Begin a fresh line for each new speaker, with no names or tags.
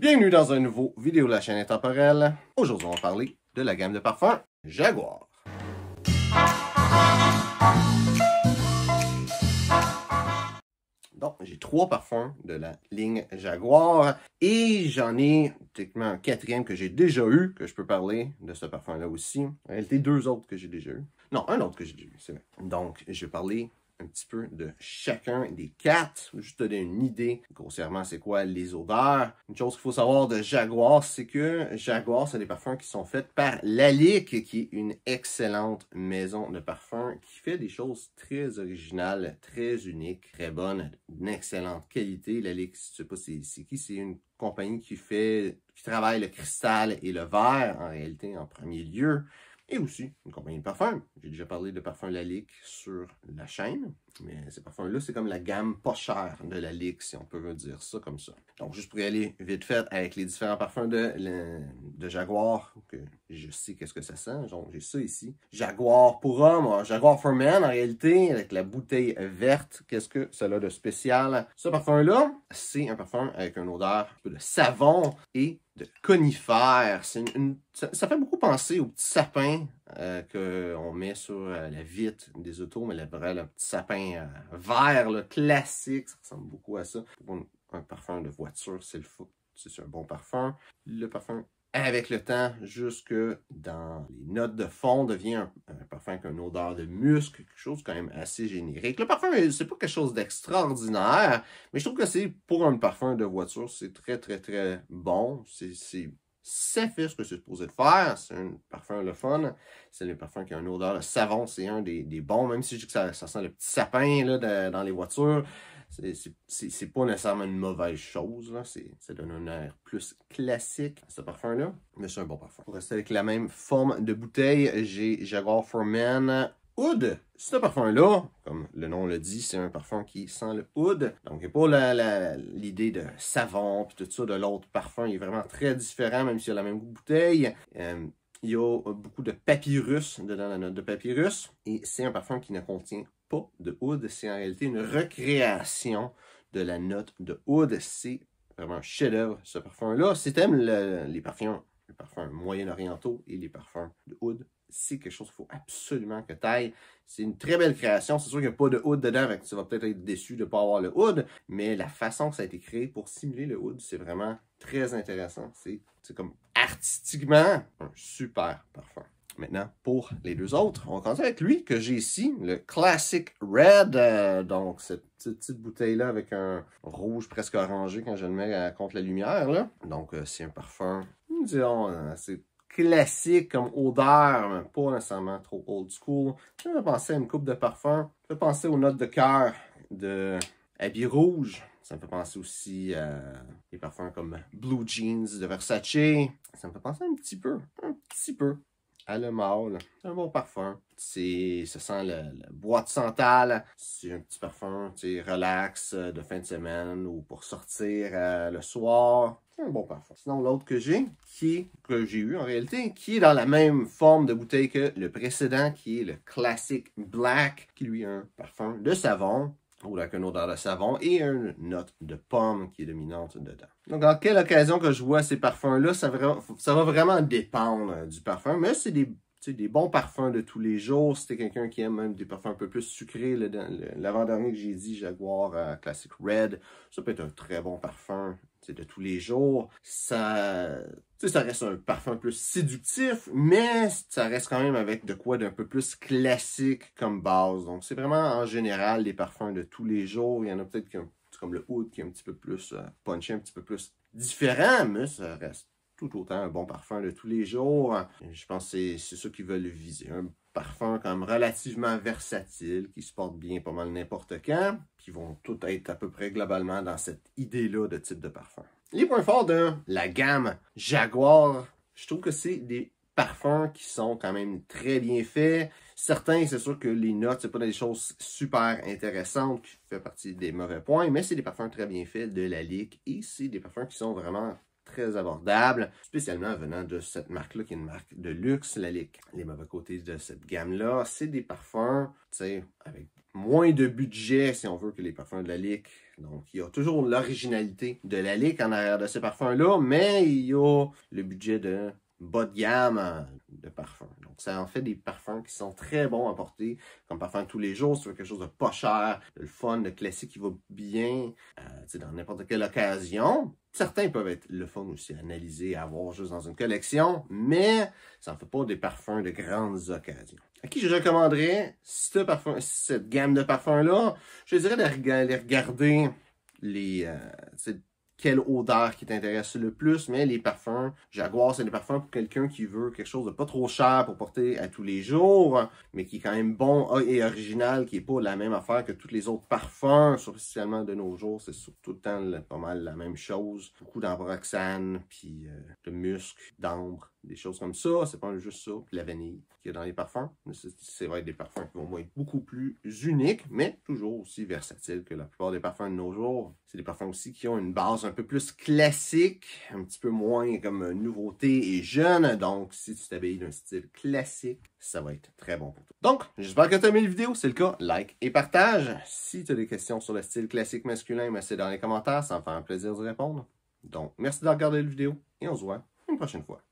Bienvenue dans un nouveau vidéo de la chaîne intemporelle. Aujourd'hui, on va parler de la gamme de parfums Jaguar. Donc, j'ai trois parfums de la ligne Jaguar et j'en ai techniquement un quatrième que j'ai déjà eu, que je peux parler de ce parfum-là aussi. En réalité, deux autres que j'ai déjà eu. Non, un autre que j'ai déjà eu, c'est vrai. Donc, je vais parler un petit peu de chacun des quatre, juste donner une idée grossièrement c'est quoi les odeurs. Une chose qu'il faut savoir de Jaguar, c'est que Jaguar, c'est des parfums qui sont faits par Lalique, qui est une excellente maison de parfums qui fait des choses très originales, très uniques, très bonnes, d'une excellente qualité. Lalique, je sais pas c'est qui, c'est une compagnie qui fait, qui travaille le cristal et le verre en réalité en premier lieu et aussi une compagnie de parfums. J'ai déjà parlé de parfums Lalique sur la chaîne, mais ces parfums-là, c'est comme la gamme pas chère de Lalique, si on peut dire ça comme ça. Donc, juste pour y aller vite fait avec les différents parfums de de Jaguar, que je sais qu'est-ce que ça sent, j'ai ça ici. Jaguar pour homme, hein. Jaguar for men en réalité, avec la bouteille verte. Qu'est-ce que ça a de spécial? Ce parfum-là, c'est un parfum avec une odeur un de savon et de conifère. c'est ça, fait beaucoup penser au petit sapin euh, qu'on met sur euh, la vitre des autos, mais le le petit sapin euh, vert, le classique, ça ressemble beaucoup à ça. un, un parfum de voiture, c'est le fou. C'est un bon parfum. Le parfum avec le temps jusque dans les notes de fond devient un, parfum avec une odeur de musc, quelque chose quand même assez générique. Le parfum, euh, c'est pas quelque chose d'extraordinaire, mais je trouve que c'est pour un parfum de voiture, c'est très très très bon. C'est ça fait ce que c'est supposé de faire. C'est un parfum le fun. C'est le parfum qui a une odeur de savon. C'est un des, bons, même si je dis que ça, sent le petit sapin dans les voitures. C'est pas nécessairement une mauvaise chose, là. Ça donne un air plus classique à ce parfum-là, mais c'est un bon parfum. Pour rester avec la même forme de bouteille, j'ai Jaguar Foreman Oud. Ce parfum-là, comme le nom le dit, c'est un parfum qui sent le oud. Donc, il n'y a pas l'idée de savon puis tout ça de l'autre parfum. Il est vraiment très différent, même s'il a la même bouteille. Euh, il y a beaucoup de papyrus dedans la note de papyrus. Et c'est un parfum qui ne contient pas de Oud, c'est en réalité une recréation de la note de Oud. C'est vraiment un chef-d'œuvre, ce parfum-là. Si t'aimes les parfums, les parfums moyen-orientaux et les parfums de Oud, c'est quelque chose qu'il faut absolument que tu ailles. C'est une très belle création. C'est sûr qu'il n'y a pas de hood dedans, donc tu vas peut-être être déçu de ne pas avoir le hood, mais la façon que ça a été créé pour simuler le hood, c'est vraiment très intéressant. C'est comme artistiquement un super parfum. Maintenant, pour les deux autres, on va commence avec lui que j'ai ici, le Classic Red. Euh, donc, cette petite, bouteille-là avec un rouge presque orangé quand je le mets contre la lumière. Donc, euh, c'est un parfum, disons, euh, assez classique comme odeur, mais pas nécessairement trop old school. Ça me fait penser à une coupe de parfum. Ça me fait penser aux notes de cœur de Habit Rouge. Ça me fait penser aussi à des parfums comme Blue Jeans de Versace. Ça me fait penser un petit peu, un petit peu le mâle. un bon parfum. C'est, ça sent le, bois de santal. C'est un petit parfum, tu relax euh, de fin de semaine ou pour sortir euh, le soir. C'est un bon parfum. Sinon, l'autre que j'ai, qui que j'ai eu en réalité, qui est dans la même forme de bouteille que le précédent, qui est le Classic Black, qui lui a un parfum de savon ou avec une odeur de savon et une note de pomme qui est dominante dedans. Donc, dans quelle occasion que je vois ces parfums-là, ça, va vraiment dépendre euh, du parfum, mais c'est des, des, bons parfums de tous les jours. Si t'es quelqu'un qui aime même des parfums un peu plus sucrés, l'avant-dernier que j'ai dit, Jaguar euh, Classic Red, ça peut être un très bon parfum de tous les jours. Ça, ça reste un parfum plus séductif, mais ça reste quand même avec de quoi d'un peu plus classique comme base. Donc, c'est vraiment en général les parfums de tous les jours. Il y en a peut-être comme le Oud qui est un petit peu plus euh, punchy, un petit peu plus différent, mais ça reste tout autant un bon parfum de tous les jours. Je pense que c'est ça qu'ils veulent viser. Un parfum comme relativement versatile, qui se porte bien pas mal n'importe quand, qui vont tout être à peu près globalement dans cette idée-là de type de parfum. Les points forts de la gamme Jaguar, je trouve que c'est des parfums qui sont quand même très bien faits. Certains, c'est sûr que les notes, c'est pas des choses super intéressantes qui fait partie des mauvais points, mais c'est des parfums très bien faits de la Ligue et c'est des parfums qui sont vraiment très abordable, spécialement venant de cette marque-là, qui est une marque de luxe. La, les, les mauvais côtés de cette gamme-là, c'est des parfums, tu sais, avec moins de budget, si on veut, que les parfums de la Donc, il y a toujours l'originalité de la en arrière de ces parfums-là, mais il y a le budget de bas de gamme euh, de parfums. Donc, ça en fait des parfums qui sont très bons à porter, comme parfum tous les jours, si quelque chose de pas cher, de le fun, de classique qui va bien, euh, dans n'importe quelle occasion. Certains peuvent être le fun aussi à analyser, à avoir juste dans une collection, mais ça en fait pas des parfums de grandes occasions. À qui je recommanderais cette gamme de parfums-là? Je dirais de les regarder les, euh, quelle odeur qui t'intéresse le plus, mais les parfums, Jaguar, c'est des parfums pour quelqu'un qui veut quelque chose de pas trop cher pour porter à tous les jours, mais qui est quand même bon et original, qui est pas la même affaire que tous les autres parfums, spécialement de nos jours, c'est tout le temps pas mal la même chose. Beaucoup d'ambroxane, puis euh, de musc, d'ambre, des choses comme ça. C'est pas juste ça, la vanille qu'il y a dans les parfums. C'est vrai des parfums qui vont être beaucoup plus uniques, mais toujours aussi versatiles que la plupart des parfums de nos jours. C'est des parfums aussi qui ont une base un peu plus classique, un petit peu moins comme nouveauté et jeune. Donc, si tu t'habilles d'un style classique, ça va être très bon pour toi. Donc, j'espère que tu as aimé la vidéo. Si c'est le cas, like et partage. Si tu as des questions sur le style classique masculin, mais c'est dans les commentaires. Ça me fait un plaisir de répondre. Donc, merci d'avoir regardé la vidéo et on se voit une prochaine fois.